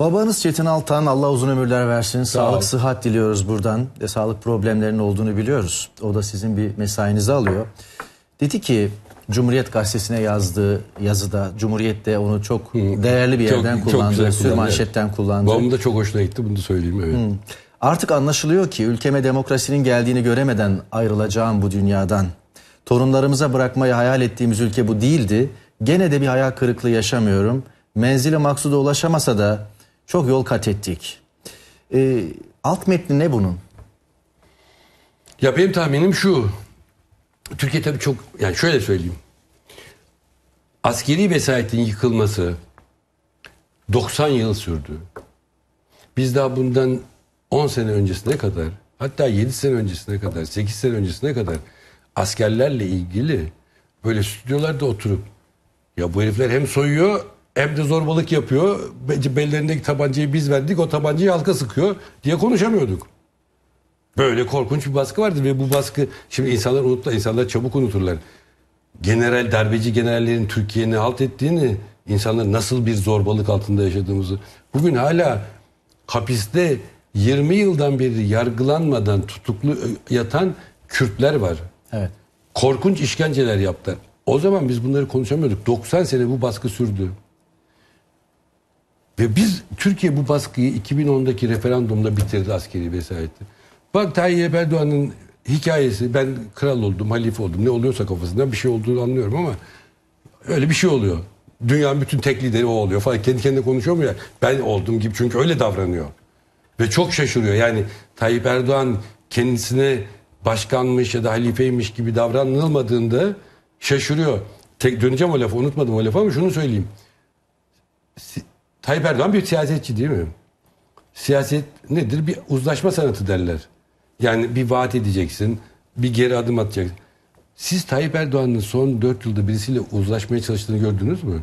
Babanız Çetin Altan Allah uzun ömürler versin. Sağ Sağlık, sıhhat diliyoruz buradan. E, sağlık problemlerinin olduğunu biliyoruz. O da sizin bir mesainizi alıyor. Dedi ki Cumhuriyet Gazetesi'ne yazdığı yazıda Cumhuriyet'te onu çok değerli bir yerden çok, kullandı. Çok sürmanşetten kullandı. Babam da çok hoşuna gitti bunu da söyleyeyim evet. Hı. Artık anlaşılıyor ki ülkeme demokrasinin geldiğini göremeden ayrılacağım bu dünyadan. Torunlarımıza bırakmayı hayal ettiğimiz ülke bu değildi. Gene de bir hayal kırıklığı yaşamıyorum. Menzile maksuda ulaşamasa da çok yol kat ettik. E, alt metni ne bunun? Ya benim tahminim şu. Türkiye tabii çok yani şöyle söyleyeyim. Askeri vesayetin yıkılması 90 yıl sürdü. Biz daha bundan 10 sene öncesine kadar hatta 7 sene öncesine kadar 8 sene öncesine kadar askerlerle ilgili böyle stüdyolarda oturup ya bu herifler hem soyuyor hem de zorbalık yapıyor. Bellerindeki tabancayı biz verdik. O tabancayı halka sıkıyor diye konuşamıyorduk. Böyle korkunç bir baskı vardı ve bu baskı şimdi insanlar unutla, insanlar çabuk unuturlar. General darbeci generallerin Türkiye'ni halt ettiğini, insanlar nasıl bir zorbalık altında yaşadığımızı. Bugün hala hapiste 20 yıldan beri yargılanmadan tutuklu e, yatan Kürtler var. Evet. Korkunç işkenceler yaptılar. O zaman biz bunları konuşamıyorduk. 90 sene bu baskı sürdü. Ve biz Türkiye bu baskıyı 2010'daki referandumda bitirdi askeri vesayeti. Bak Tayyip Erdoğan'ın hikayesi ben kral oldum, halife oldum ne oluyorsa kafasında bir şey olduğunu anlıyorum ama öyle bir şey oluyor. Dünyanın bütün tek lideri o oluyor falan. Kendi kendine konuşuyor mu ya? Ben oldum gibi çünkü öyle davranıyor. Ve çok şaşırıyor. Yani Tayyip Erdoğan kendisine başkanmış ya da halifeymiş gibi davranılmadığında şaşırıyor. Tek döneceğim o lafı unutmadım o lafı ama şunu söyleyeyim. Tayyip Erdoğan bir siyasetçi değil mi? Siyaset nedir? Bir uzlaşma sanatı derler. Yani bir vaat edeceksin, bir geri adım atacaksın. Siz Tayyip Erdoğan'ın son dört yılda birisiyle uzlaşmaya çalıştığını gördünüz mü?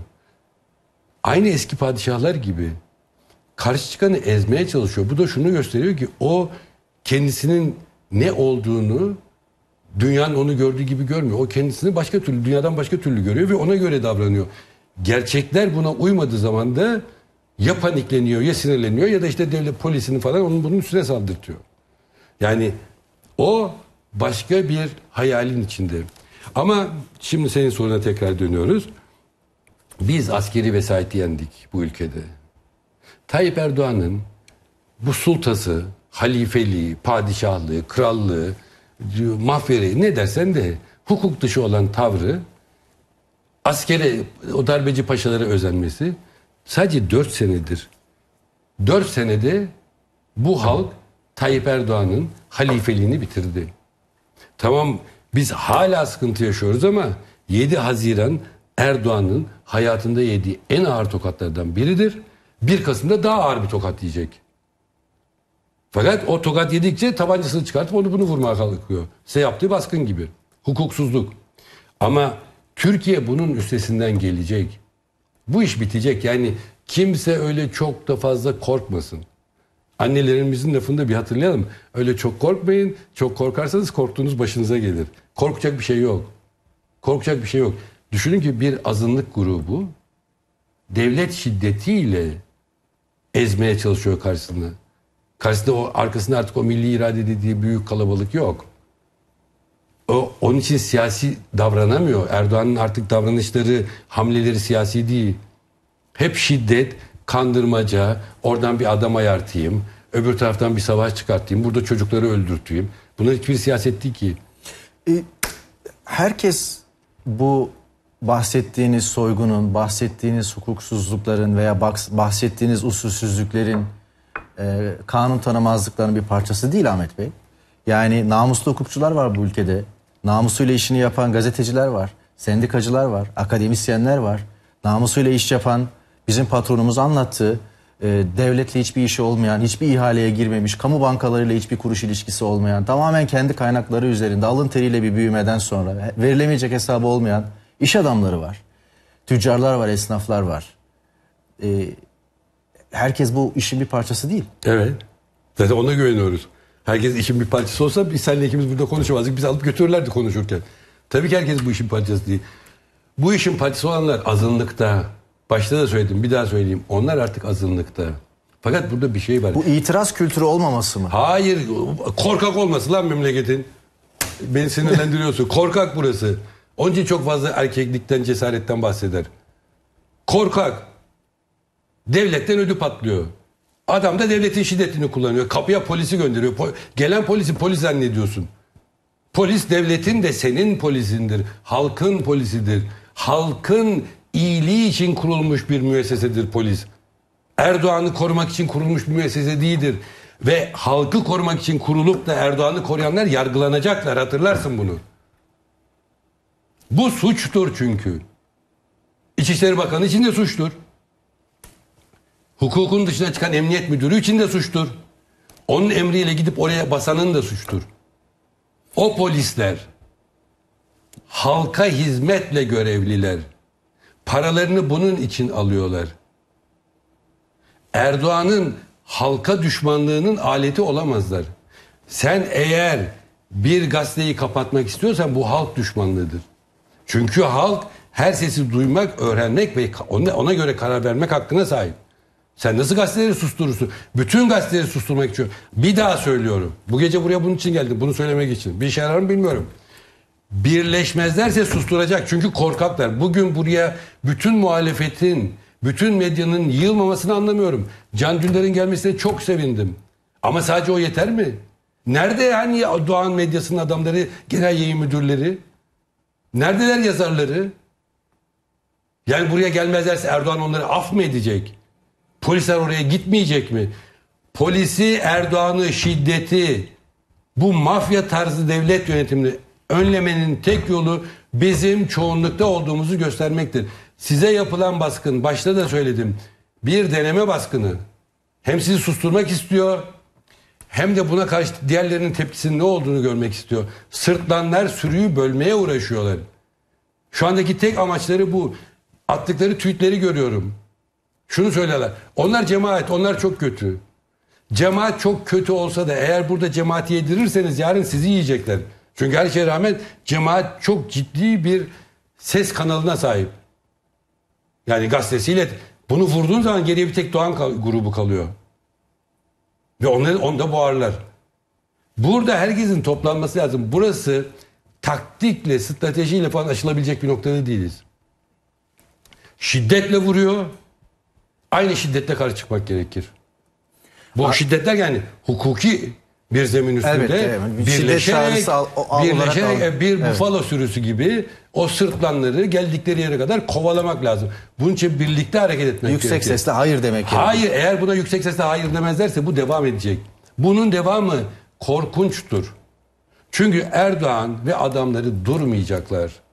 Aynı eski padişahlar gibi karşı çıkanı ezmeye çalışıyor. Bu da şunu gösteriyor ki o kendisinin ne olduğunu dünyanın onu gördüğü gibi görmüyor. O kendisini başka türlü, dünyadan başka türlü görüyor ve ona göre davranıyor. Gerçekler buna uymadığı zaman da ya panikleniyor ya sinirleniyor ya da işte devlet polisini falan onun bunun üstüne saldırtıyor. Yani o başka bir hayalin içinde. Ama şimdi senin soruna tekrar dönüyoruz. Biz askeri vesayeti yendik bu ülkede. Tayyip Erdoğan'ın bu sultası, halifeliği, padişahlığı, krallığı, mafyeri ne dersen de hukuk dışı olan tavrı askere o darbeci paşalara özenmesi Sadece 4 senedir. 4 senede bu halk Tayyip Erdoğan'ın halifeliğini bitirdi. Tamam biz hala sıkıntı yaşıyoruz ama 7 Haziran Erdoğan'ın hayatında yediği en ağır tokatlardan biridir. 1 Kasım'da daha ağır bir tokat yiyecek. Fakat o tokat yedikçe tabancasını çıkartıp onu bunu vurmaya kalkıyor. Size yaptığı baskın gibi. Hukuksuzluk. Ama Türkiye bunun üstesinden gelecek. Bu iş bitecek. Yani kimse öyle çok da fazla korkmasın. Annelerimizin lafını da bir hatırlayalım. Öyle çok korkmayın. Çok korkarsanız korktuğunuz başınıza gelir. Korkacak bir şey yok. Korkacak bir şey yok. Düşünün ki bir azınlık grubu devlet şiddetiyle ezmeye çalışıyor karşısında. Karşısında o arkasında artık o milli irade dediği büyük kalabalık yok. O, onun için siyasi davranamıyor. Erdoğan'ın artık davranışları, hamleleri siyasi değil. Hep şiddet, kandırmaca, oradan bir adam ayartayım, öbür taraftan bir savaş çıkartayım, burada çocukları öldürteyim. Bunlar hiçbir siyaset değil ki. E, herkes bu bahsettiğiniz soygunun, bahsettiğiniz hukuksuzlukların veya bahsettiğiniz usulsüzlüklerin e, kanun tanımazlıklarının bir parçası değil Ahmet Bey. Yani namuslu hukukçular var bu ülkede. Namusuyla işini yapan gazeteciler var, sendikacılar var, akademisyenler var. Namusuyla iş yapan bizim patronumuz anlattı. E, devletle hiçbir işi olmayan, hiçbir ihaleye girmemiş, kamu bankalarıyla hiçbir kuruş ilişkisi olmayan, tamamen kendi kaynakları üzerinde alın teriyle bir büyümeden sonra verilemeyecek hesabı olmayan iş adamları var. Tüccarlar var, esnaflar var. E, herkes bu işin bir parçası değil. Evet. Zaten ona güveniyoruz. Herkes işin bir parçası olsa biz seninle ikimiz burada konuşamazdık. Biz alıp götürürlerdi konuşurken. Tabii ki herkes bu işin parçası değil. Bu işin parçası olanlar azınlıkta. Başta da söyledim bir daha söyleyeyim. Onlar artık azınlıkta. Fakat burada bir şey var. Bu itiraz kültürü olmaması mı? Hayır korkak olması lan memleketin. Beni sinirlendiriyorsun. korkak burası. Onun için çok fazla erkeklikten cesaretten bahseder. Korkak. Devletten ödü patlıyor. Adam da devletin şiddetini kullanıyor. Kapıya polisi gönderiyor. Po- gelen polisi polis zannediyorsun. Polis devletin de senin polisindir. Halkın polisidir. Halkın iyiliği için kurulmuş bir müessesedir polis. Erdoğan'ı korumak için kurulmuş bir müessese değildir. Ve halkı korumak için kurulup da Erdoğan'ı koruyanlar yargılanacaklar. Hatırlarsın bunu. Bu suçtur çünkü. İçişleri Bakanı için de suçtur. Hukukun dışına çıkan emniyet müdürü için de suçtur. Onun emriyle gidip oraya basanın da suçtur. O polisler halka hizmetle görevliler. Paralarını bunun için alıyorlar. Erdoğan'ın halka düşmanlığının aleti olamazlar. Sen eğer bir gazeteyi kapatmak istiyorsan bu halk düşmanlığıdır. Çünkü halk her sesi duymak, öğrenmek ve ona göre karar vermek hakkına sahip. Sen nasıl gazeteleri susturursun? Bütün gazeteleri susturmak için. Bir daha söylüyorum. Bu gece buraya bunun için geldim. Bunu söylemek için. Bir işe yarar mı bilmiyorum. Birleşmezlerse susturacak. Çünkü korkaklar. Bugün buraya bütün muhalefetin, bütün medyanın yığılmamasını anlamıyorum. Can Dündar'ın gelmesine çok sevindim. Ama sadece o yeter mi? Nerede hani Doğan medyasının adamları, genel yayın müdürleri? Neredeler yazarları? Yani buraya gelmezlerse Erdoğan onları af mı edecek? Polisler oraya gitmeyecek mi? Polisi, Erdoğan'ı, şiddeti, bu mafya tarzı devlet yönetimini önlemenin tek yolu bizim çoğunlukta olduğumuzu göstermektir. Size yapılan baskın, başta da söyledim, bir deneme baskını. Hem sizi susturmak istiyor, hem de buna karşı diğerlerinin tepkisinin ne olduğunu görmek istiyor. Sırtlanlar sürüyü bölmeye uğraşıyorlar. Şu andaki tek amaçları bu. Attıkları tweetleri görüyorum. Şunu söylerler. Onlar cemaat, onlar çok kötü. Cemaat çok kötü olsa da eğer burada cemaati yedirirseniz yarın sizi yiyecekler. Çünkü her şeye rağmen cemaat çok ciddi bir ses kanalına sahip. Yani gazetesiyle bunu vurduğun zaman geriye bir tek Doğan grubu kalıyor. Ve onları onda boğarlar. Burada herkesin toplanması lazım. Burası taktikle, stratejiyle falan aşılabilecek bir noktada değiliz. Şiddetle vuruyor aynı şiddette karşı çıkmak gerekir. Bu A şiddetler yani hukuki bir zemin üstünde evet, evet. birleşerek, al, al birleşerek al. bir bufalo evet. sürüsü gibi o sırtlanları geldikleri yere kadar kovalamak lazım. Bunun için birlikte hareket etmek yüksek gerekiyor. Yüksek sesle hayır demek gerekiyor. Hayır yani. eğer buna yüksek sesle hayır demezlerse bu devam edecek. Bunun devamı korkunçtur. Çünkü Erdoğan ve adamları durmayacaklar.